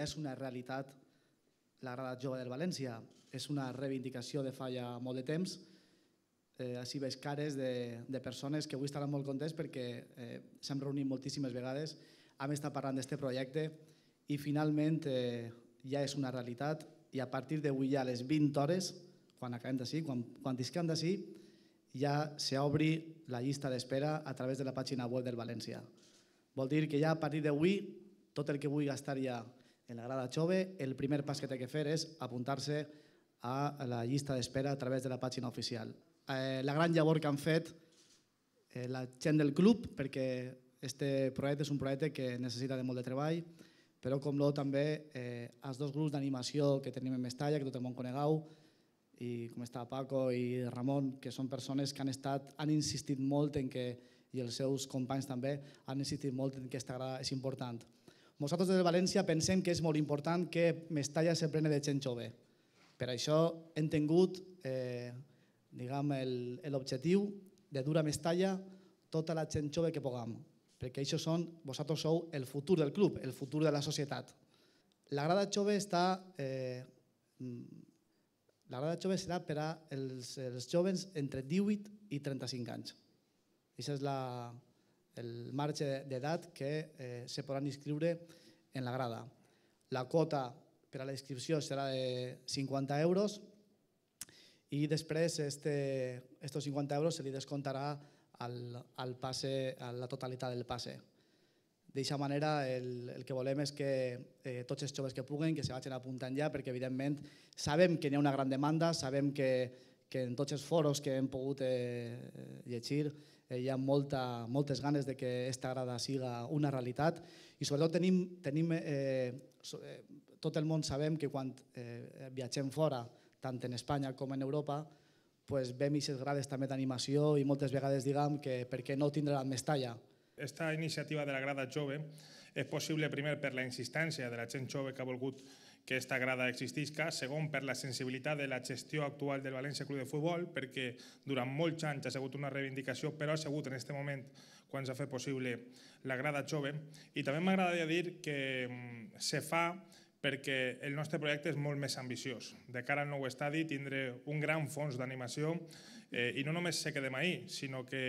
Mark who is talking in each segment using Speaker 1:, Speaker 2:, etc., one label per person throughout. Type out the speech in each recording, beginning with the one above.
Speaker 1: ja és una realitat la grada jove del València. És una reivindicació de fa ja molt de temps. Eh, així veig cares de, de persones que avui estaran molt contents perquè eh, s'hem reunit moltíssimes vegades, hem estat parlant d'aquest projecte i finalment eh, ja és una realitat i a partir d'avui ja a les 20 hores, quan acabem d'ací, quan, quan disquem d'ací, ja s'obri la llista d'espera a través de la pàgina web del València. Vol dir que ja a partir d'avui tot el que vull gastar ja en la grada jove, el primer pas que té que fer és apuntar-se a la llista d'espera a través de la pàgina oficial. Eh, la gran llavor que han fet eh, la gent del club, perquè este projecte és un projecte que necessita de molt de treball, però com no també eh, els dos grups d'animació que tenim en Mestalla, que tot el món conegueu, i com està Paco i Ramon, que són persones que han estat, han insistit molt en que, i els seus companys també, han insistit molt en que aquesta grada és important. Nosaltres des de València pensem que és molt important que Mestalla se prene de gent jove. Per això hem tingut eh, l'objectiu de dur a Mestalla tota la gent jove que puguem, perquè això són, vosaltres sou el futur del club, el futur de la societat. La grada jove està... Eh, mm, la grada jove serà per als els, jovens entre 18 i 35 anys. Aquesta és la, el marge d'edat que eh, se podran inscriure en la grada. La quota per a la inscripció serà de 50 euros i després este, estos 50 euros se li descomptarà al, al passe, a la totalitat del passe. D'aquesta manera el, el que volem és que eh, tots els joves que puguen que se vagin apuntant ja perquè evidentment sabem que hi ha una gran demanda, sabem que que en tots els foros que hem pogut eh, llegir eh, hi ha molta, moltes ganes de que aquesta grada siga una realitat i sobretot tenim, tenim eh, eh, tot el món sabem que quan eh, viatgem fora, tant en Espanya com en Europa, pues, vem aquestes grades també d'animació i moltes vegades diguem que per què no tindre la mestalla.
Speaker 2: Esta iniciativa de la grada jove és possible primer per la insistència de la gent jove que ha volgut aquesta grada existisca, segon per la sensibilitat de la gestió actual del València Club de Futbol, perquè durant molts anys ha sigut una reivindicació, però ha sigut en aquest moment quan s'ha fet possible la grada jove. I també m'agradaria dir que mm, se fa perquè el nostre projecte és molt més ambiciós. De cara al nou estadi tindré un gran fons d'animació eh, i no només se quedem ahir, sinó que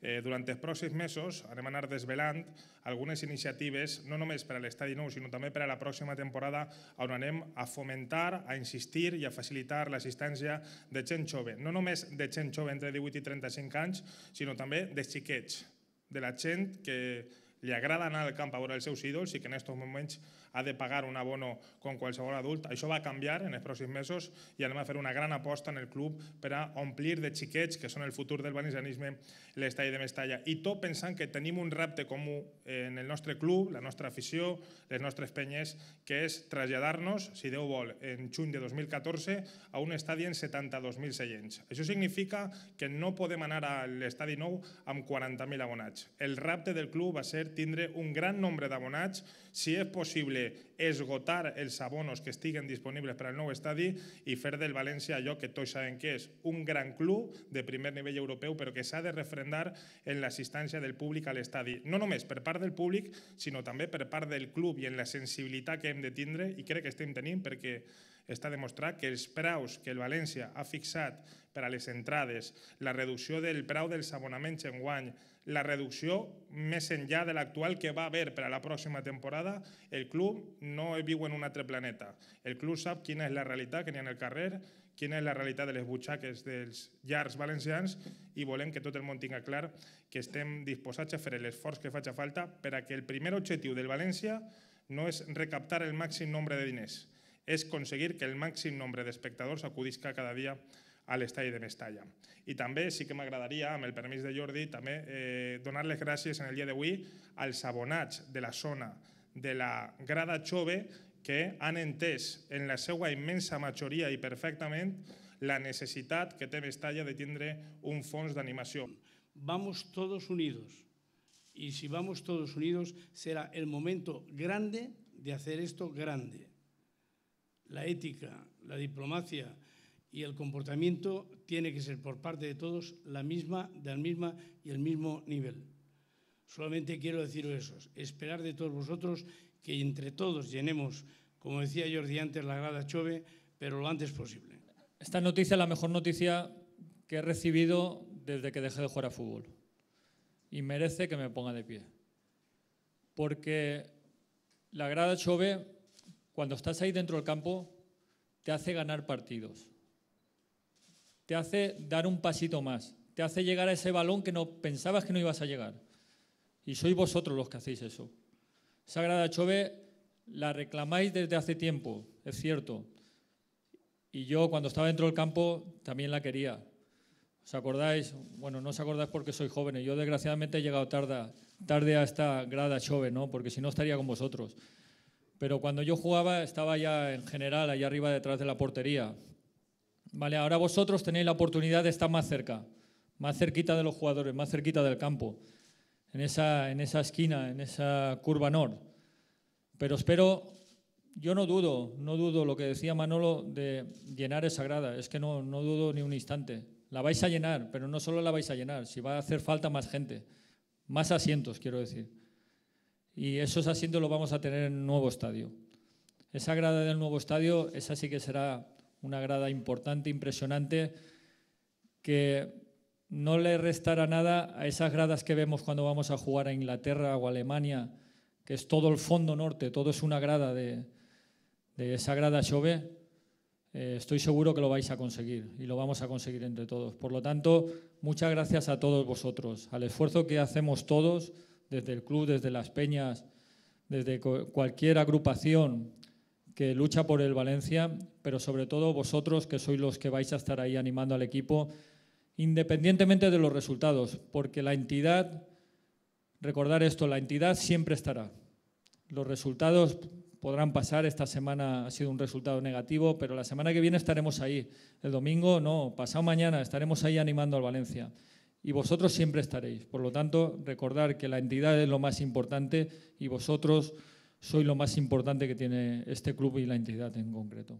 Speaker 2: eh, durant els pròxims mesos anem a anar desvelant algunes iniciatives, no només per a l'estadi nou, sinó també per a la pròxima temporada, on anem a fomentar, a insistir i a facilitar l'assistència de gent jove. No només de gent jove entre 18 i 35 anys, sinó també de xiquets, de la gent que li agrada anar al camp a veure els seus ídols i que en aquests moments ha de pagar un abono com qualsevol adult. Això va canviar en els pròxims mesos i anem a fer una gran aposta en el club per a omplir de xiquets, que són el futur del valencianisme, l'estadi de Mestalla. I tot pensant que tenim un repte comú eh, en el nostre club, la nostra afició, les nostres penyes, que és traslladar-nos, si Déu vol, en juny de 2014 a un estadi en 72.000 seients. Això significa que no podem anar a l'estadi nou amb 40.000 abonats. El repte del club va ser tindre un gran nombre d'abonats, si és possible de esgotar els abonos que estiguen disponibles per al nou estadi i fer del València allò que tots saben que és un gran club de primer nivell europeu però que s'ha de refrendar en l'assistència del públic a l'estadi. No només per part del públic, sinó també per part del club i en la sensibilitat que hem de tindre i crec que estem tenint perquè està demostrat que els preus que el València ha fixat per a les entrades, la reducció del preu dels abonaments en guany, la reducció més enllà de l'actual que va haver per a la pròxima temporada, el club no viu en un altre planeta. El club sap quina és la realitat que hi ha en el carrer, quina és la realitat de les butxaques dels llars valencians i volem que tot el món tinga clar que estem disposats a fer l'esforç que faci falta per a que el primer objectiu del València no és recaptar el màxim nombre de diners, és aconseguir que el màxim nombre d'espectadors acudisca cada dia a l'estadi de Mestalla. I també sí que m'agradaria, amb el permís de Jordi, també eh, donar les gràcies en el dia d'avui als abonats de la zona de la grada jove que han entès en la seva immensa majoria i perfectament la necessitat que té Mestalla de tindre un fons d'animació. Vamos todos unidos. Y si vamos todos unidos será el momento grande
Speaker 1: de hacer esto grande. la ética, la diplomacia y el comportamiento tiene que ser por parte de todos la misma, del misma y el mismo nivel. Solamente quiero deciros eso, esperar de todos vosotros que entre todos
Speaker 3: llenemos, como decía Jordi antes, la grada Chove, pero lo antes posible. Esta noticia es la mejor noticia que he recibido desde que dejé de jugar a fútbol y merece que me ponga de pie. Porque la grada Chove cuando estás ahí dentro del campo, te hace ganar partidos, te hace dar un pasito más, te hace llegar a ese balón que no pensabas que no ibas a llegar. Y sois vosotros los que hacéis eso. Sagrada Chove la reclamáis desde hace tiempo, es cierto. Y yo cuando estaba dentro del campo también la quería. ¿Os acordáis? Bueno, no os acordáis porque soy joven. Yo desgraciadamente he llegado tarde, tarde a esta grada Chove, ¿no? Porque si no estaría con vosotros. Pero cuando yo jugaba estaba ya en general allá arriba detrás de la portería. Vale, ahora vosotros tenéis la oportunidad de estar más cerca, más cerquita de los jugadores, más cerquita del campo, en esa, en esa esquina, en esa curva norte. Pero espero, yo no dudo, no dudo lo que decía Manolo de llenar esa grada, es que no, no dudo ni un instante. La vais a llenar, pero no solo la vais a llenar, si va a hacer falta más gente, más asientos, quiero decir y esos asientos los vamos a tener en el nuevo estadio. Esa grada del nuevo estadio, esa sí que será una grada importante, impresionante, que no le restará nada a esas gradas que vemos cuando vamos a jugar a Inglaterra o Alemania, que es todo el fondo norte, todo es una grada de, de esa grada Chove. Eh, estoy seguro que lo vais a conseguir y lo vamos a conseguir entre todos. Por lo tanto, muchas gracias a todos vosotros, al esfuerzo que hacemos todos desde el club, desde las peñas, desde cualquier agrupación que lucha por el Valencia, pero sobre todo vosotros que sois los que vais a estar ahí animando al equipo, independientemente de los resultados, porque la entidad, recordar esto, la entidad siempre estará. Los resultados podrán pasar, esta semana ha sido un resultado negativo, pero la semana que viene estaremos ahí, el domingo no, pasado mañana estaremos ahí animando al Valencia y vosotros siempre estaréis. Por lo tanto, recordar que la entidad es lo más importante y vosotros sois lo más importante que tiene este club y la entidad en concreto.